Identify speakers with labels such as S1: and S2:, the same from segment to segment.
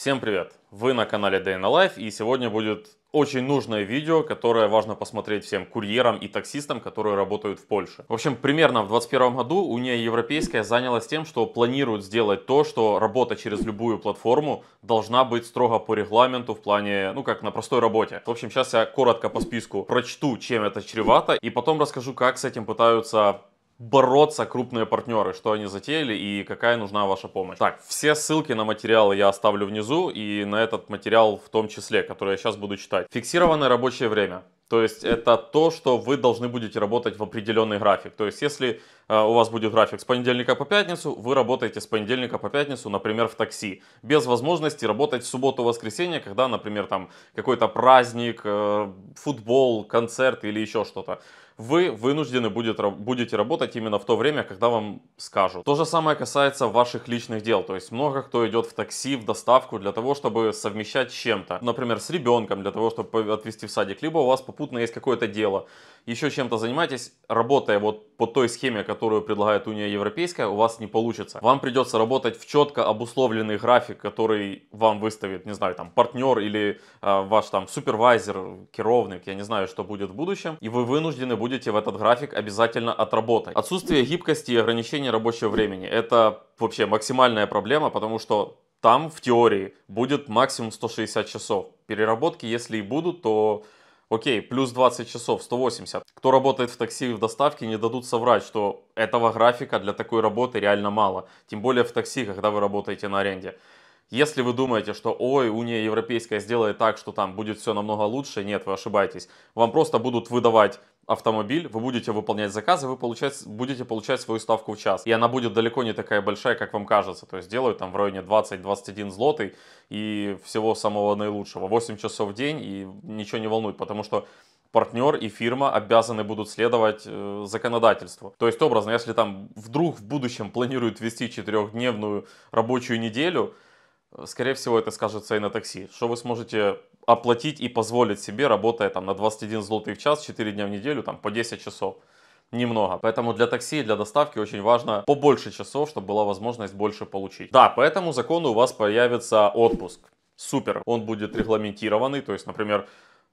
S1: Всем привет! Вы на канале Day in Life и сегодня будет очень нужное видео, которое важно посмотреть всем курьерам и таксистам, которые работают в Польше. В общем, примерно в 2021 году Уния Европейская занялась тем, что планирует сделать то, что работа через любую платформу должна быть строго по регламенту в плане, ну как на простой работе. В общем, сейчас я коротко по списку прочту, чем это чревато, и потом расскажу, как с этим пытаются бороться крупные партнеры, что они затеяли и какая нужна ваша помощь. Так, все ссылки на материалы я оставлю внизу и на этот материал в том числе, который я сейчас буду читать. Фиксированное рабочее время. То есть это то, что вы должны будете работать в определенный график. То есть если Э, у вас будет график с понедельника по пятницу, вы работаете с понедельника по пятницу, например, в такси, без возможности работать в субботу-воскресенье, когда, например, там какой-то праздник, э, футбол, концерт или еще что-то вы вынуждены будет, будете работать именно в то время, когда вам скажут. То же самое касается ваших личных дел, то есть много кто идет в такси, в доставку для того, чтобы совмещать с чем-то. Например, с ребенком, для того, чтобы отвезти в садик, либо у вас попутно есть какое-то дело еще чем-то занимаетесь, работая вот по той схеме, которую предлагает Уния Европейская, у вас не получится. Вам придется работать в четко обусловленный график, который вам выставит, не знаю, там, партнер или э, ваш там супервайзер, керовник, я не знаю, что будет в будущем, и вы вынуждены будете в этот график обязательно отработать. Отсутствие гибкости и ограничения рабочего времени – это вообще максимальная проблема, потому что там в теории будет максимум 160 часов. Переработки, если и будут, то Окей, плюс 20 часов, 180. Кто работает в такси и в доставке, не дадут соврать, что этого графика для такой работы реально мало. Тем более в такси, когда вы работаете на аренде. Если вы думаете, что ой, Уния Европейская сделает так, что там будет все намного лучше, нет, вы ошибаетесь. Вам просто будут выдавать автомобиль, вы будете выполнять заказы, вы получать, будете получать свою ставку в час. И она будет далеко не такая большая, как вам кажется. То есть делают там в районе 20-21 злотый и всего самого наилучшего. 8 часов в день и ничего не волнует, потому что партнер и фирма обязаны будут следовать э, законодательству. То есть образно, если там вдруг в будущем планируют вести четырехдневную рабочую неделю, э, скорее всего это скажется и на такси, что вы сможете оплатить и позволить себе, работая там на 21 злотый в час, 4 дня в неделю, там по 10 часов немного. Поэтому для такси и для доставки очень важно побольше часов, чтобы была возможность больше получить. Да, по этому закону у вас появится отпуск. Супер. Он будет регламентированный, то есть, например,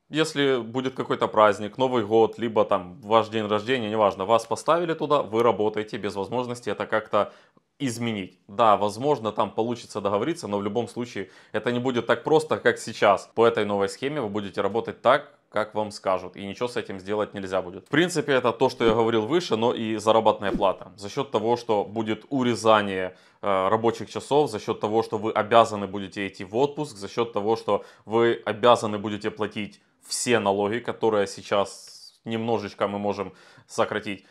S1: если будет какой-то праздник, Новый год, либо там ваш день рождения, неважно, вас поставили туда, вы работаете без возможности это как-то изменить. Да, возможно, там получится договориться, но в любом случае это не будет так просто, как сейчас. По этой новой схеме вы будете работать так, как вам скажут, и ничего с этим сделать нельзя будет. В принципе, это то, что я говорил выше, но и заработная плата. За счет того, что будет урезание э, рабочих часов, за счет того, что вы обязаны будете идти в отпуск, за счет того, что вы обязаны будете платить все налоги, которые сейчас немножечко мы можем сократить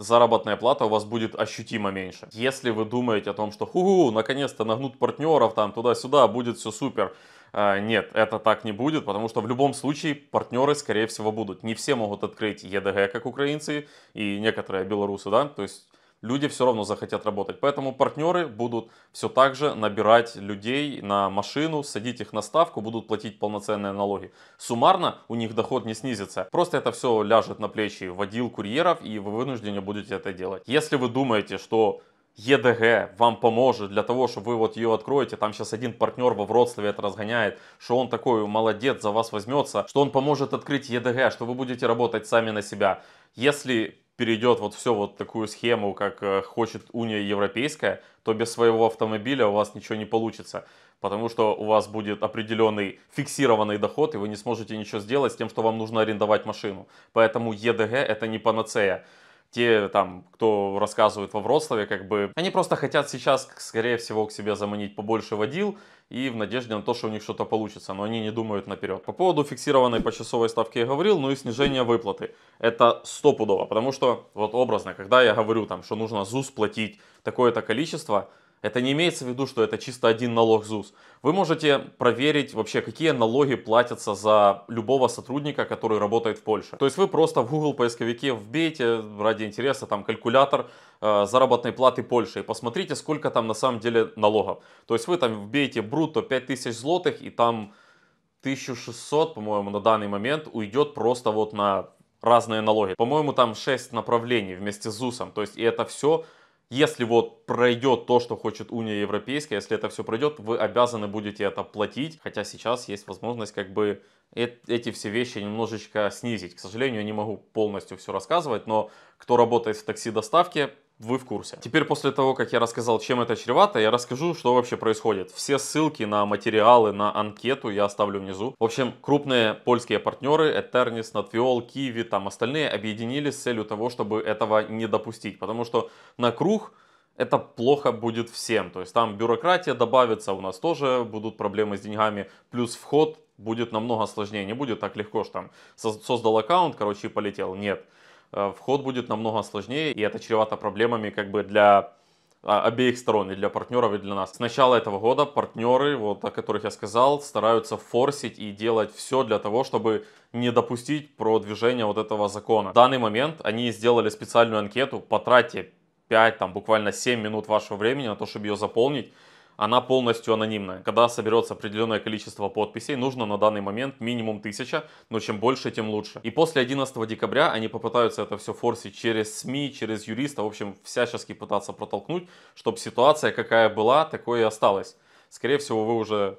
S1: заработная плата у вас будет ощутимо меньше. Если вы думаете о том, что ху-ху, наконец-то нагнут партнеров там туда-сюда, будет все супер, а, нет, это так не будет, потому что в любом случае партнеры, скорее всего, будут. Не все могут открыть ЕДГ, как украинцы и некоторые белорусы, да, то есть люди все равно захотят работать. Поэтому партнеры будут все так же набирать людей на машину, садить их на ставку, будут платить полноценные налоги. Суммарно у них доход не снизится. Просто это все ляжет на плечи водил курьеров, и вы вынуждены будете это делать. Если вы думаете, что ЕДГ вам поможет для того, чтобы вы вот ее откроете. Там сейчас один партнер во Вроцлаве это разгоняет, что он такой молодец, за вас возьмется, что он поможет открыть ЕДГ, что вы будете работать сами на себя. Если перейдет вот все вот такую схему, как э, хочет Уния Европейская, то без своего автомобиля у вас ничего не получится. Потому что у вас будет определенный фиксированный доход, и вы не сможете ничего сделать с тем, что вам нужно арендовать машину. Поэтому ЕДГ это не панацея те там, кто рассказывает во Вроцлаве, как бы, они просто хотят сейчас, скорее всего, к себе заманить побольше водил и в надежде на то, что у них что-то получится, но они не думают наперед. По поводу фиксированной почасовой ставки я говорил, ну и снижение выплаты. Это стопудово, потому что, вот образно, когда я говорю там, что нужно ЗУС платить такое-то количество, это не имеется в виду, что это чисто один налог ЗУС. Вы можете проверить вообще, какие налоги платятся за любого сотрудника, который работает в Польше. То есть вы просто в Google поисковике вбейте ради интереса там калькулятор э, заработной платы Польши и посмотрите, сколько там на самом деле налогов. То есть вы там вбейте брутто 5000 злотых и там 1600, по-моему, на данный момент уйдет просто вот на разные налоги. По-моему, там 6 направлений вместе с ЗУСом. То есть и это все если вот пройдет то, что хочет Уния Европейская, если это все пройдет, вы обязаны будете это платить, хотя сейчас есть возможность как бы э, эти все вещи немножечко снизить. К сожалению, я не могу полностью все рассказывать, но кто работает в такси-доставке, вы в курсе. Теперь после того, как я рассказал, чем это чревато, я расскажу, что вообще происходит. Все ссылки на материалы, на анкету я оставлю внизу. В общем, крупные польские партнеры, Eternis, Natviol, Kiwi, там остальные объединились с целью того, чтобы этого не допустить. Потому что на круг это плохо будет всем. То есть там бюрократия добавится, у нас тоже будут проблемы с деньгами, плюс вход будет намного сложнее. Не будет так легко, что там создал аккаунт, короче, и полетел. Нет. Э, вход будет намного сложнее, и это чревато проблемами как бы для а, обеих сторон, и для партнеров, и для нас. С начала этого года партнеры, вот о которых я сказал, стараются форсить и делать все для того, чтобы не допустить продвижения вот этого закона. В данный момент они сделали специальную анкету, потратьте 5, там буквально 7 минут вашего времени на то, чтобы ее заполнить, она полностью анонимная. Когда соберется определенное количество подписей, нужно на данный момент минимум 1000, но чем больше, тем лучше. И после 11 декабря они попытаются это все форсить через СМИ, через юриста, в общем, всячески пытаться протолкнуть, чтобы ситуация какая была, такой и осталась. Скорее всего, вы уже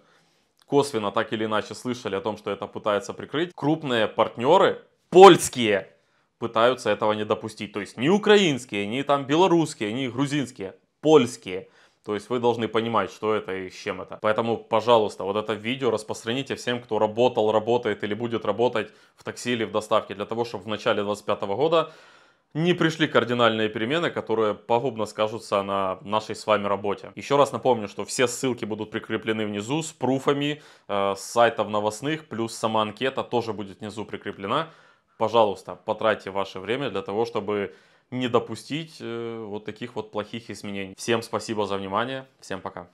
S1: косвенно так или иначе слышали о том, что это пытается прикрыть. Крупные партнеры, польские, пытаются этого не допустить. То есть не украинские, не там белорусские, не грузинские, польские. То есть вы должны понимать, что это и с чем это. Поэтому, пожалуйста, вот это видео распространите всем, кто работал, работает или будет работать в такси или в доставке, для того, чтобы в начале 2025 года не пришли кардинальные перемены, которые пагубно скажутся на нашей с вами работе. Еще раз напомню, что все ссылки будут прикреплены внизу с пруфами э, с сайтов новостных, плюс сама анкета тоже будет внизу прикреплена. Пожалуйста, потратьте ваше время для того, чтобы не допустить э, вот таких вот плохих изменений. Всем спасибо за внимание, всем пока.